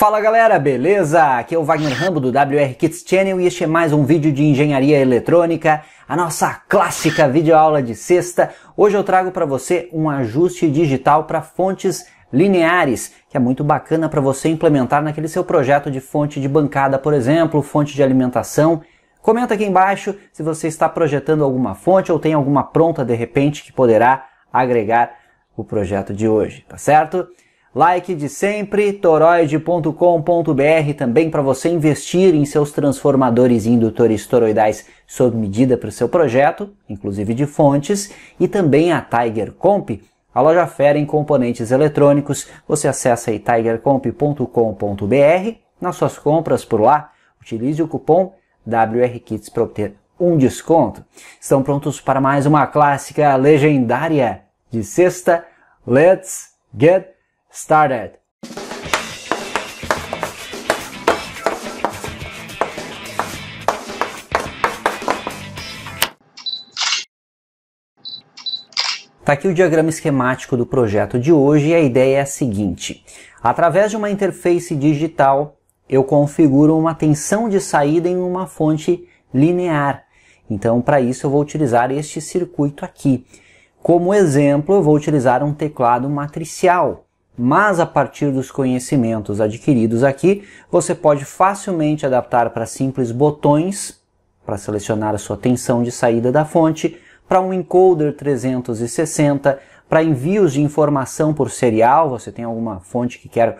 Fala galera, beleza? Aqui é o Wagner Rambo do WR Kids Channel e este é mais um vídeo de engenharia eletrônica, a nossa clássica videoaula de sexta. Hoje eu trago para você um ajuste digital para fontes lineares, que é muito bacana para você implementar naquele seu projeto de fonte de bancada, por exemplo, fonte de alimentação. Comenta aqui embaixo se você está projetando alguma fonte ou tem alguma pronta de repente que poderá agregar o projeto de hoje, tá certo? Like de sempre, toroide.com.br também para você investir em seus transformadores e indutores toroidais sob medida para o seu projeto, inclusive de fontes, e também a Tiger Comp, a loja fera em componentes eletrônicos. Você acessa aí tigercomp.com.br. Nas suas compras por lá, utilize o cupom WRKITS para obter um desconto. Estão prontos para mais uma clássica legendária de sexta? Let's get started. Está aqui o diagrama esquemático do projeto de hoje e a ideia é a seguinte. Através de uma interface digital, eu configuro uma tensão de saída em uma fonte linear. Então, para isso, eu vou utilizar este circuito aqui. Como exemplo, eu vou utilizar um teclado matricial mas a partir dos conhecimentos adquiridos aqui, você pode facilmente adaptar para simples botões para selecionar a sua tensão de saída da fonte, para um encoder 360, para envios de informação por serial, você tem alguma fonte que quer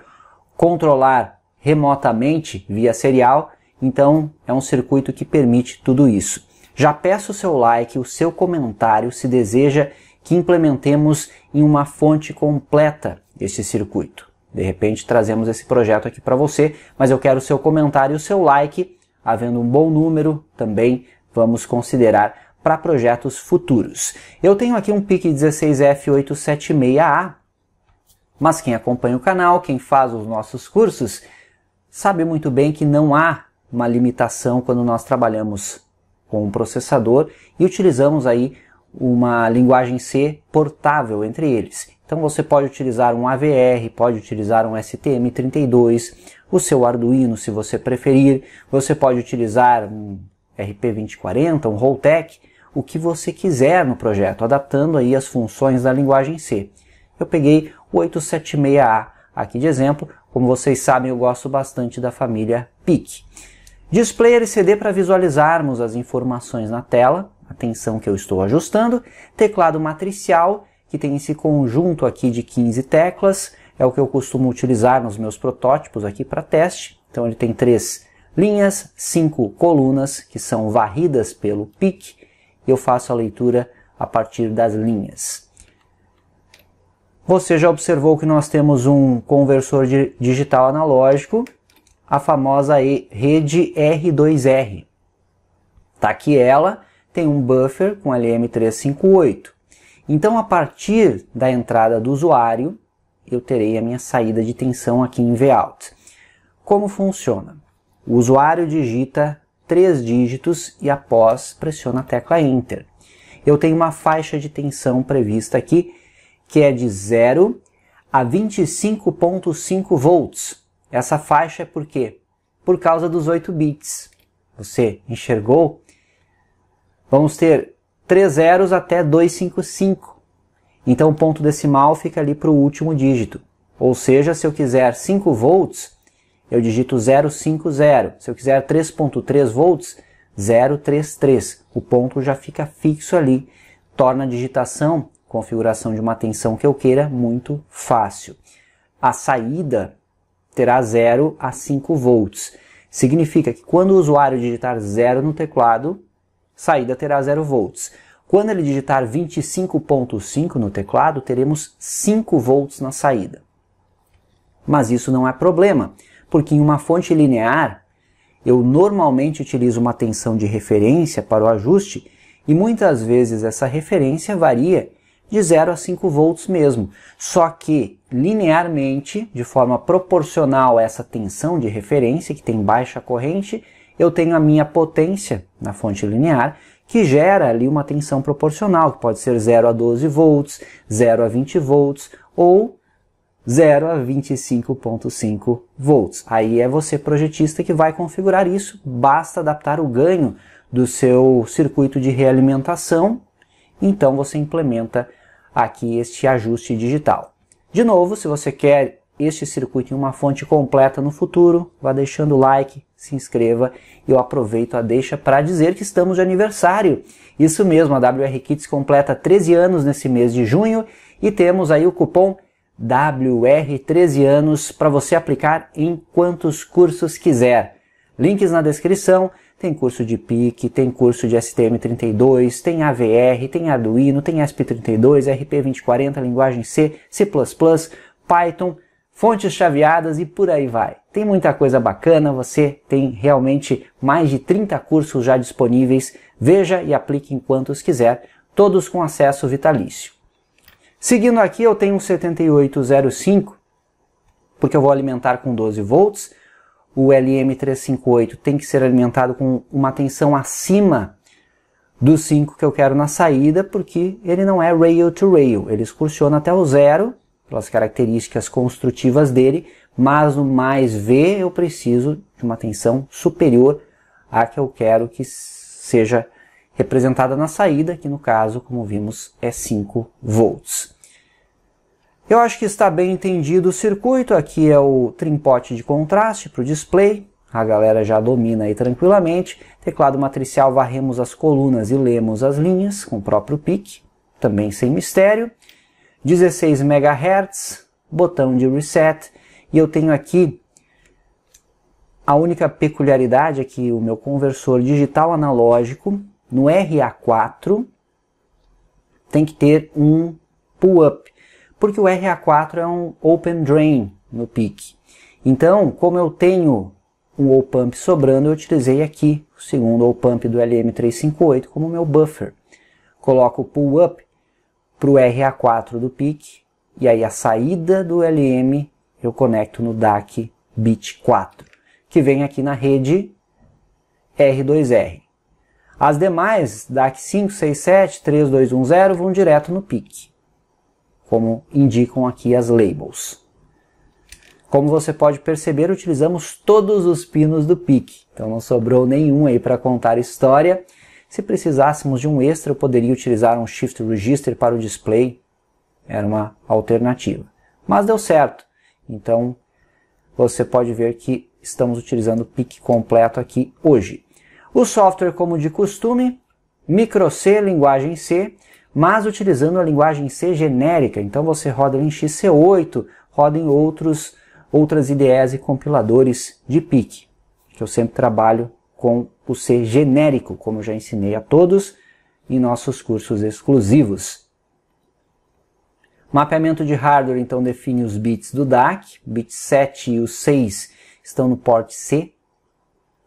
controlar remotamente via serial, então é um circuito que permite tudo isso. Já peço o seu like, o seu comentário se deseja que implementemos em uma fonte completa este circuito. De repente trazemos esse projeto aqui para você, mas eu quero o seu comentário e o seu like. Havendo um bom número, também vamos considerar para projetos futuros. Eu tenho aqui um PIC 16F876A, mas quem acompanha o canal, quem faz os nossos cursos, sabe muito bem que não há uma limitação quando nós trabalhamos com um processador e utilizamos aí uma linguagem C portável entre eles. Então você pode utilizar um AVR, pode utilizar um STM32, o seu Arduino se você preferir, você pode utilizar um RP2040, um Roltec, o que você quiser no projeto, adaptando aí as funções da linguagem C. Eu peguei o 876A aqui de exemplo, como vocês sabem eu gosto bastante da família PIC. Display LCD para visualizarmos as informações na tela, a tensão que eu estou ajustando, teclado matricial que tem esse conjunto aqui de 15 teclas, é o que eu costumo utilizar nos meus protótipos aqui para teste. Então ele tem três linhas, cinco colunas que são varridas pelo PIC, eu faço a leitura a partir das linhas. Você já observou que nós temos um conversor digital analógico, a famosa rede R2R. Tá aqui ela, tem um buffer com LM358. Então, a partir da entrada do usuário, eu terei a minha saída de tensão aqui em Vout. Como funciona? O usuário digita três dígitos e após pressiona a tecla Enter. Eu tenho uma faixa de tensão prevista aqui que é de 0 a 25.5 volts. Essa faixa é por quê? Por causa dos 8 bits. Você enxergou? Vamos ter 3 zeros até 255. Então o ponto decimal fica ali para o último dígito. Ou seja, se eu quiser 5 volts, eu digito 050. Se eu quiser 3.3 volts, 033. O ponto já fica fixo ali. Torna a digitação, configuração de uma tensão que eu queira, muito fácil. A saída terá 0 a 5 volts. Significa que quando o usuário digitar 0 no teclado, saída terá 0 volts. Quando ele digitar 25.5 no teclado, teremos 5 volts na saída. Mas isso não é problema, porque em uma fonte linear, eu normalmente utilizo uma tensão de referência para o ajuste e muitas vezes essa referência varia de 0 a 5 volts mesmo. Só que linearmente, de forma proporcional a essa tensão de referência que tem baixa corrente, eu tenho a minha potência na fonte linear que gera ali uma tensão proporcional, que pode ser 0 a 12 volts, 0 a 20 volts ou 0 a 25.5 volts. Aí é você projetista que vai configurar isso, basta adaptar o ganho do seu circuito de realimentação, então você implementa aqui este ajuste digital. De novo, se você quer este circuito em uma fonte completa no futuro, vá deixando o like, se inscreva e eu aproveito a deixa para dizer que estamos de aniversário. Isso mesmo, a WR Kits completa 13 anos nesse mês de junho e temos aí o cupom WR13 anos para você aplicar em quantos cursos quiser. Links na descrição, tem curso de PIC, tem curso de STM32, tem AVR, tem Arduino, tem sp 32 RP2040, linguagem C, C++, Python, fontes chaveadas e por aí vai. Tem muita coisa bacana, você tem realmente mais de 30 cursos já disponíveis. Veja e aplique os quiser, todos com acesso vitalício. Seguindo aqui, eu tenho um 7805, porque eu vou alimentar com 12 volts. O LM358 tem que ser alimentado com uma tensão acima dos 5 que eu quero na saída, porque ele não é rail to rail, ele excursiona até o zero pelas características construtivas dele, mas no mais V eu preciso de uma tensão superior à que eu quero que seja representada na saída, que no caso, como vimos, é 5 volts. Eu acho que está bem entendido o circuito, aqui é o trimpote de contraste para o display, a galera já domina aí tranquilamente. Teclado matricial, varremos as colunas e lemos as linhas com o próprio pique, também sem mistério. 16 MHz, botão de reset, e eu tenho aqui a única peculiaridade é que o meu conversor digital analógico no RA4 tem que ter um pull-up, porque o RA4 é um open drain no PIC. Então, como eu tenho um op-amp sobrando, eu utilizei aqui o segundo op-amp do LM358 como meu buffer. Coloco o pull-up para o RA4 do PIC, e aí a saída do LM eu conecto no DAC bit 4, que vem aqui na rede R2R. As demais, DAC 5, 6, 7, 3, 2, 1, 0, vão direto no PIC, como indicam aqui as labels. Como você pode perceber, utilizamos todos os pinos do PIC, então não sobrou nenhum aí para contar história. Se precisássemos de um extra, eu poderia utilizar um Shift Register para o display. Era uma alternativa. Mas deu certo. Então, você pode ver que estamos utilizando o PIC completo aqui hoje. O software, como de costume, micro C, linguagem C, mas utilizando a linguagem C genérica. Então você roda em XC8, roda em outros, outras IDEs e compiladores de PIC, que eu sempre trabalho com o C genérico, como já ensinei a todos em nossos cursos exclusivos. Mapeamento de hardware então define os bits do DAC, bit 7 e o 6 estão no port C,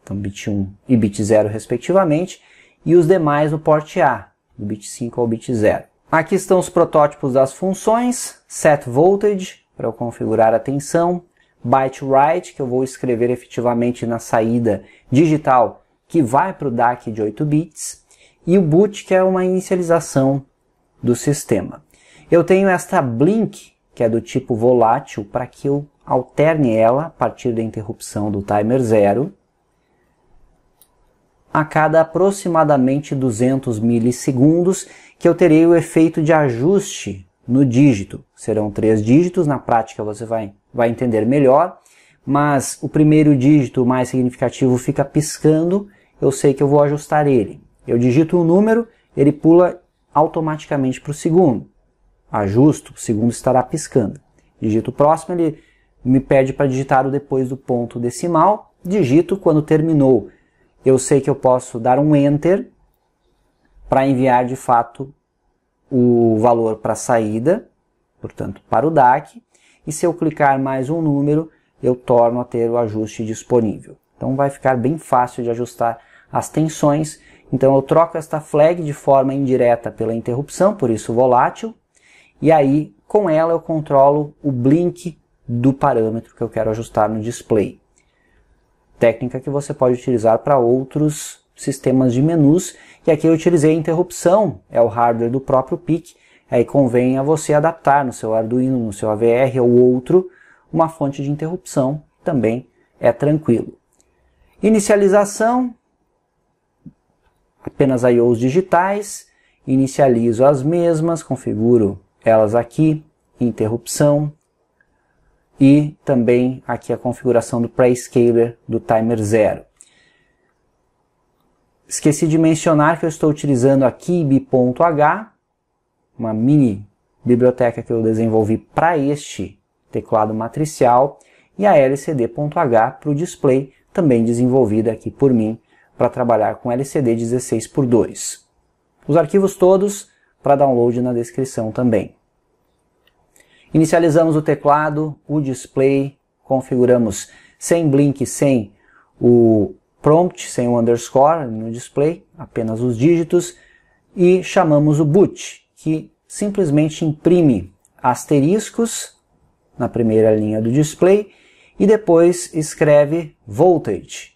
então bit 1 e bit 0 respectivamente, e os demais no port A, do bit 5 ao bit 0. Aqui estão os protótipos das funções, set voltage, para eu configurar a tensão, byte write, que eu vou escrever efetivamente na saída digital que vai para o DAC de 8 bits, e o boot, que é uma inicialização do sistema. Eu tenho esta blink, que é do tipo volátil, para que eu alterne ela a partir da interrupção do timer zero a cada aproximadamente 200 milissegundos que eu terei o efeito de ajuste no dígito. Serão três dígitos, na prática você vai, vai entender melhor, mas o primeiro dígito mais significativo fica piscando eu sei que eu vou ajustar ele. Eu digito um número, ele pula automaticamente para o segundo. Ajusto, o segundo estará piscando. Digito o próximo, ele me pede para digitar o depois do ponto decimal. Digito quando terminou. Eu sei que eu posso dar um Enter para enviar de fato o valor para a saída, portanto para o DAC. E se eu clicar mais um número, eu torno a ter o ajuste disponível. Então vai ficar bem fácil de ajustar as tensões. Então eu troco esta flag de forma indireta pela interrupção, por isso volátil, e aí com ela eu controlo o blink do parâmetro que eu quero ajustar no display. Técnica que você pode utilizar para outros sistemas de menus, e aqui eu utilizei a interrupção, é o hardware do próprio PIC, aí convém a você adaptar no seu Arduino, no seu AVR ou outro, uma fonte de interrupção também é tranquilo. Inicialização, apenas IOs digitais, inicializo as mesmas, configuro elas aqui, interrupção, e também aqui a configuração do prescaler do timer zero. Esqueci de mencionar que eu estou utilizando a kib.h, uma mini biblioteca que eu desenvolvi para este teclado matricial, e a lcd.h para o display, também desenvolvida aqui por mim para trabalhar com LCD 16 por 2. Os arquivos todos para download na descrição também. Inicializamos o teclado, o display, configuramos sem blink, sem o prompt, sem o underscore no display, apenas os dígitos, e chamamos o boot, que simplesmente imprime asteriscos na primeira linha do display e depois escreve voltage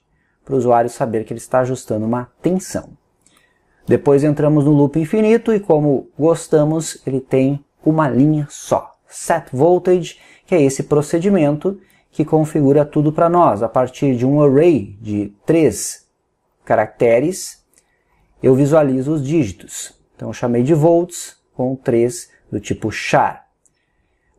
para o usuário saber que ele está ajustando uma tensão. Depois entramos no loop infinito e como gostamos, ele tem uma linha só, set voltage, que é esse procedimento que configura tudo para nós. A partir de um array de três caracteres, eu visualizo os dígitos. Então eu chamei de volts com três do tipo char.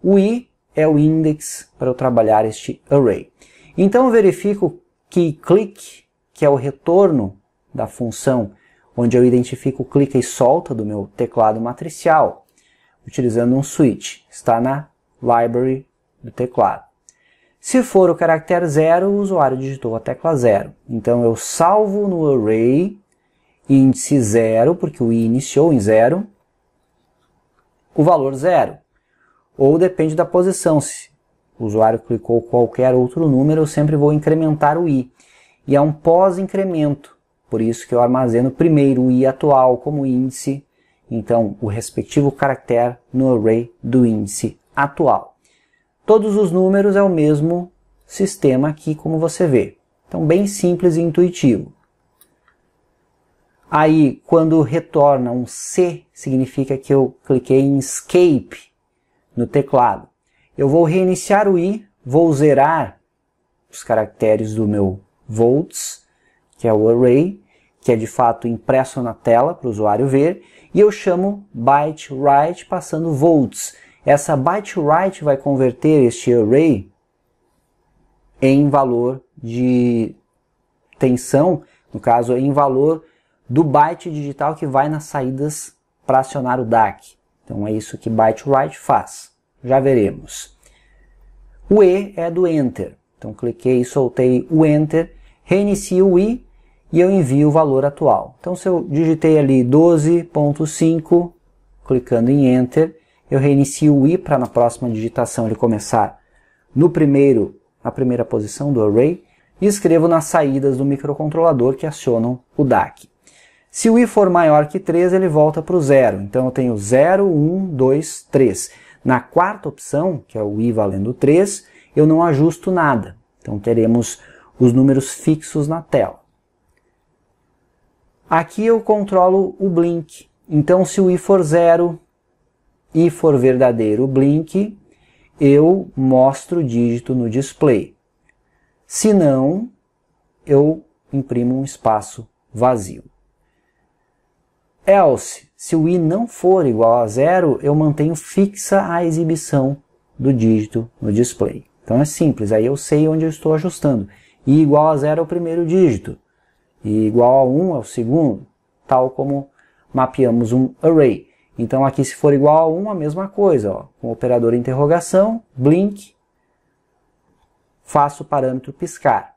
O i é o index para eu trabalhar este array. Então eu verifico key click, que é o retorno da função onde eu identifico o clica e solta do meu teclado matricial, utilizando um switch. Está na library do teclado. Se for o caractere zero, o usuário digitou a tecla zero. Então eu salvo no array índice zero, porque o i iniciou em zero, o valor zero. Ou depende da posição, se o usuário clicou qualquer outro número, eu sempre vou incrementar o i. E é um pós-incremento, por isso que eu armazeno primeiro o i atual como índice, então o respectivo caractere no array do índice atual. Todos os números é o mesmo sistema aqui, como você vê. Então, bem simples e intuitivo. Aí, quando retorna um C, significa que eu cliquei em Escape no teclado. Eu vou reiniciar o i, vou zerar os caracteres do meu volts, que é o array, que é de fato impresso na tela para o usuário ver, e eu chamo byte write passando volts. Essa byte write vai converter este array em valor de tensão, no caso em valor do byte digital que vai nas saídas para acionar o DAC. Então é isso que byte write faz. Já veremos. O E é do Enter. Então cliquei, soltei o Enter, reinicio o I e eu envio o valor atual. Então se eu digitei ali 12.5, clicando em Enter, eu reinicio o I para na próxima digitação ele começar no primeiro, na primeira posição do array e escrevo nas saídas do microcontrolador que acionam o DAC. Se o i for maior que 3, ele volta para o zero. Então eu tenho 0, 1, 2, 3. Na quarta opção, que é o i valendo 3, eu não ajusto nada. Então teremos os números fixos na tela. Aqui eu controlo o blink. Então se o i for zero, e for verdadeiro blink, eu mostro o dígito no display. Se não, eu imprimo um espaço vazio. Else, se o i não for igual a zero, eu mantenho fixa a exibição do dígito no display. Então é simples, aí eu sei onde eu estou ajustando. i igual a zero é o primeiro dígito, i igual a 1 um é o segundo, tal como mapeamos um array. Então aqui se for igual a 1, um, a mesma coisa, ó, com o operador interrogação, blink, faço o parâmetro piscar.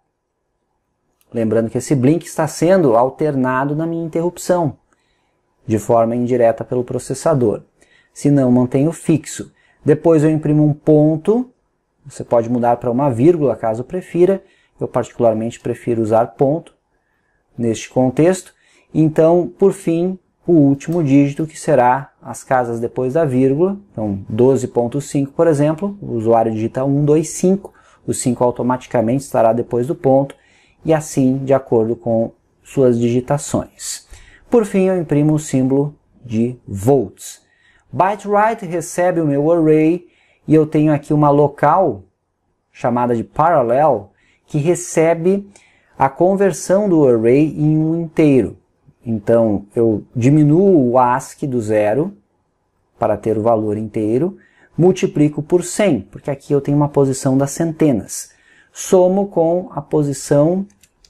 Lembrando que esse blink está sendo alternado na minha interrupção de forma indireta pelo processador. Se não, mantenho fixo. Depois eu imprimo um ponto, você pode mudar para uma vírgula caso prefira, eu particularmente prefiro usar ponto neste contexto. Então, por fim, o último dígito que será as casas depois da vírgula, então 12.5 por exemplo, o usuário digita 125, o 5 automaticamente estará depois do ponto e assim de acordo com suas digitações. Por fim, eu imprimo o símbolo de volts. ByteWrite recebe o meu array e eu tenho aqui uma local chamada de parallel que recebe a conversão do array em um inteiro. Então eu diminuo o ASCII do zero para ter o valor inteiro, multiplico por 100, porque aqui eu tenho uma posição das centenas. Somo com a posição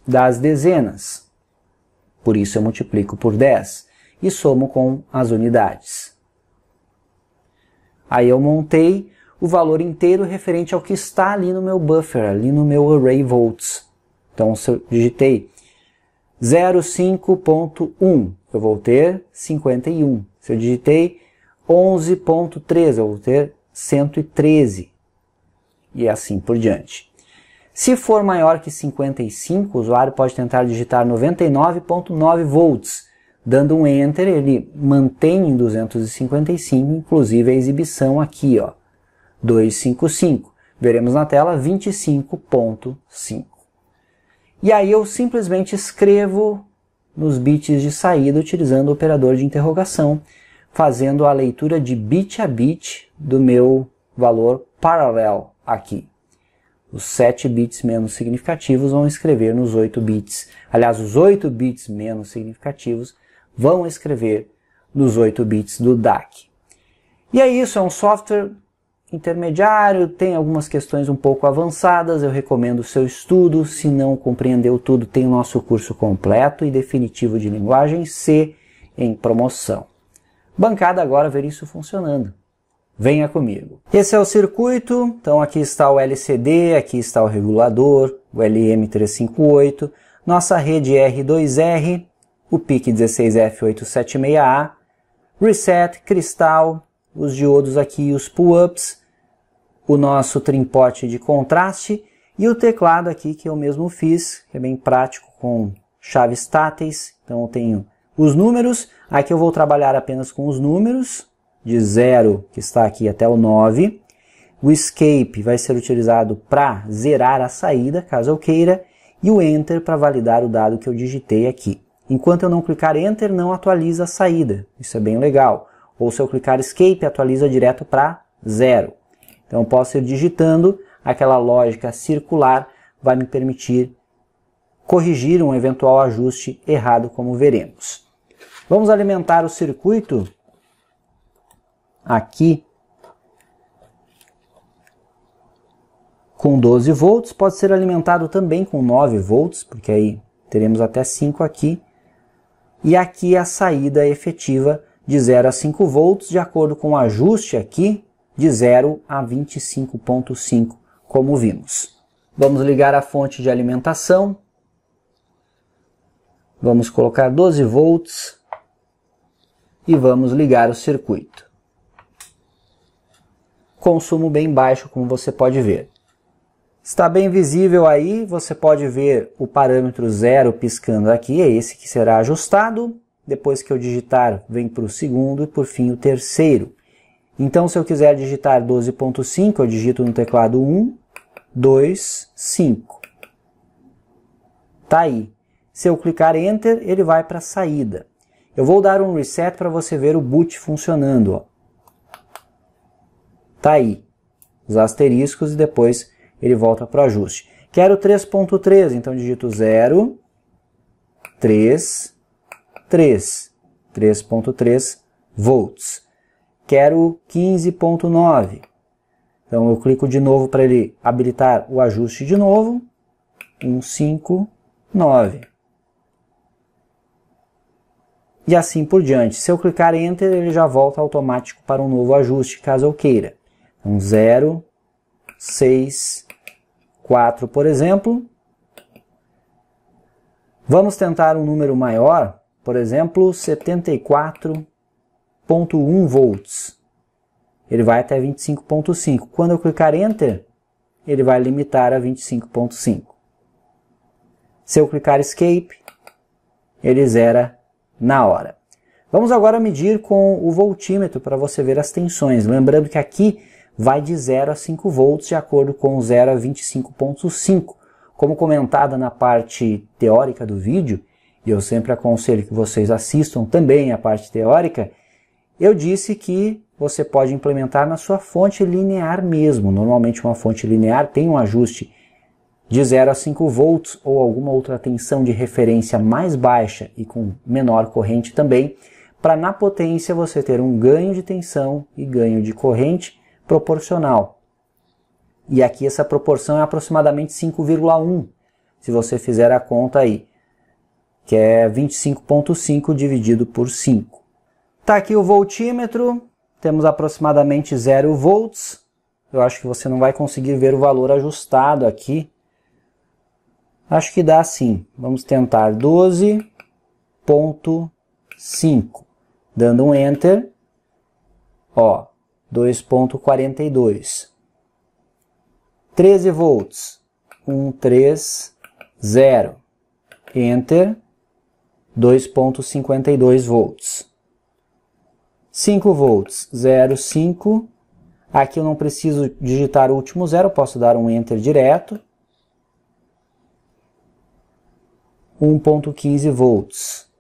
das dezenas. Por isso eu multiplico por 10 e somo com as unidades. Aí eu montei o valor inteiro referente ao que está ali no meu buffer, ali no meu array volts. Então, se eu digitei 05.1, eu vou ter 51. Se eu digitei 11.3, eu vou ter 113. E assim por diante. Se for maior que 55, o usuário pode tentar digitar 99.9 volts. Dando um Enter, ele mantém em 255, inclusive a exibição aqui, ó, 255. Veremos na tela 25.5. E aí eu simplesmente escrevo nos bits de saída utilizando o operador de interrogação, fazendo a leitura de bit a bit do meu valor paralelo aqui. Os 7 bits menos significativos vão escrever nos 8 bits. Aliás, os 8 bits menos significativos vão escrever nos 8 bits do DAC. E é isso, é um software intermediário, tem algumas questões um pouco avançadas, eu recomendo o seu estudo. Se não compreendeu tudo, tem o nosso curso completo e definitivo de linguagem C em promoção. Bancada agora ver isso funcionando venha comigo. Esse é o circuito, então aqui está o LCD, aqui está o regulador, o LM358, nossa rede R2R, o PIC 16F876A, reset, cristal, os diodos aqui, os pull-ups, o nosso trimpote de contraste e o teclado aqui que eu mesmo fiz, que é bem prático com chaves táteis, então eu tenho os números, aqui eu vou trabalhar apenas com os números, de 0, que está aqui, até o 9. O escape vai ser utilizado para zerar a saída, caso eu queira, e o enter para validar o dado que eu digitei aqui. Enquanto eu não clicar enter, não atualiza a saída. Isso é bem legal. Ou se eu clicar escape, atualiza direto para zero. Então eu posso ir digitando, aquela lógica circular vai me permitir corrigir um eventual ajuste errado, como veremos. Vamos alimentar o circuito aqui com 12 volts, pode ser alimentado também com 9 volts, porque aí teremos até 5 aqui. E aqui a saída efetiva de 0 a 5 volts, de acordo com o ajuste aqui, de 0 a 25.5, como vimos. Vamos ligar a fonte de alimentação. Vamos colocar 12 volts e vamos ligar o circuito consumo bem baixo, como você pode ver. Está bem visível aí, você pode ver o parâmetro zero piscando aqui, é esse que será ajustado. Depois que eu digitar, vem para o segundo e por fim o terceiro. Então, se eu quiser digitar 12.5, eu digito no teclado 1, 2, 5. Tá aí. Se eu clicar Enter, ele vai para a saída. Eu vou dar um reset para você ver o boot funcionando. Ó. Tá aí. Os asteriscos e depois ele volta para o ajuste. Quero 3.3, então digito 0, 3, 3, 3.3 volts. Quero 15.9. Então eu clico de novo para ele habilitar o ajuste de novo. 1, 5, 9. E assim por diante. Se eu clicar Enter, ele já volta automático para um novo ajuste, caso eu queira um 0, 6, 4, por exemplo. Vamos tentar um número maior, por exemplo, 74.1 volts. Ele vai até 25.5. Quando eu clicar Enter, ele vai limitar a 25.5. Se eu clicar Escape, ele zera na hora. Vamos agora medir com o voltímetro para você ver as tensões. Lembrando que aqui vai de 0 a 5 volts, de acordo com 0 a 25.5. Como comentada na parte teórica do vídeo, e eu sempre aconselho que vocês assistam também a parte teórica, eu disse que você pode implementar na sua fonte linear mesmo. Normalmente uma fonte linear tem um ajuste de 0 a 5 volts ou alguma outra tensão de referência mais baixa e com menor corrente também, para na potência você ter um ganho de tensão e ganho de corrente proporcional. E aqui essa proporção é aproximadamente 5,1, se você fizer a conta aí, que é 25,5 dividido por 5. Tá aqui o voltímetro, temos aproximadamente 0 volts. Eu acho que você não vai conseguir ver o valor ajustado aqui. Acho que dá sim. Vamos tentar 12.5, dando um enter. Ó, 2.42. 13 volts, 1, 3, 0. Enter, 2.52 volts. 5 volts, 0, 5. Aqui eu não preciso digitar o último zero, posso dar um Enter direto. 1.15 volts.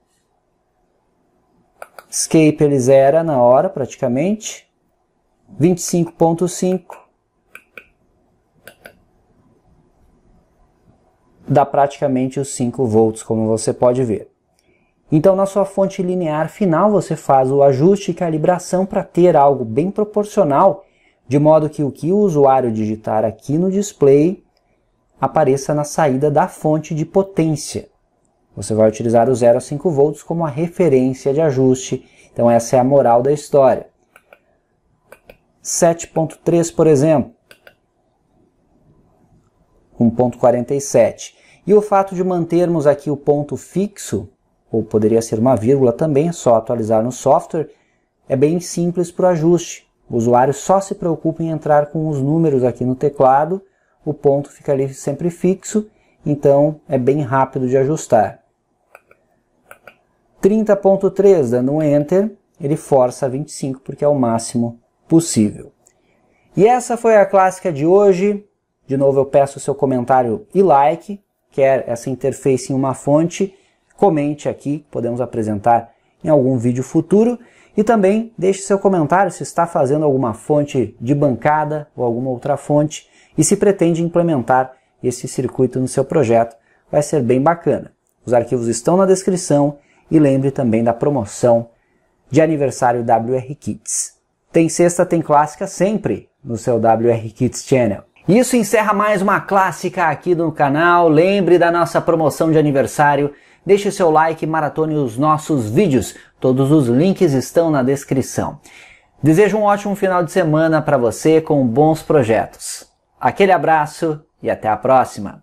Escape ele zera na hora praticamente. 25.5 dá praticamente os 5 volts, como você pode ver. Então, na sua fonte linear final, você faz o ajuste e calibração para ter algo bem proporcional, de modo que o que o usuário digitar aqui no display apareça na saída da fonte de potência. Você vai utilizar o 0 a 5 volts como a referência de ajuste, então essa é a moral da história. 7.3, por exemplo. 1.47. E o fato de mantermos aqui o ponto fixo, ou poderia ser uma vírgula também, é só atualizar no software, é bem simples para o ajuste. O usuário só se preocupa em entrar com os números aqui no teclado, o ponto fica ali sempre fixo, então é bem rápido de ajustar. 30.3, dando um Enter, ele força 25, porque é o máximo possível. E essa foi a clássica de hoje. De novo, eu peço seu comentário e like. Quer essa interface em uma fonte? Comente aqui, podemos apresentar em algum vídeo futuro. E também deixe seu comentário se está fazendo alguma fonte de bancada ou alguma outra fonte e se pretende implementar esse circuito no seu projeto. Vai ser bem bacana. Os arquivos estão na descrição e lembre também da promoção de aniversário WR Kits. Tem sexta, tem clássica sempre no seu WR Kids Channel. Isso encerra mais uma clássica aqui no canal. Lembre da nossa promoção de aniversário. Deixe o seu like e maratone os nossos vídeos. Todos os links estão na descrição. Desejo um ótimo final de semana para você com bons projetos. Aquele abraço e até a próxima!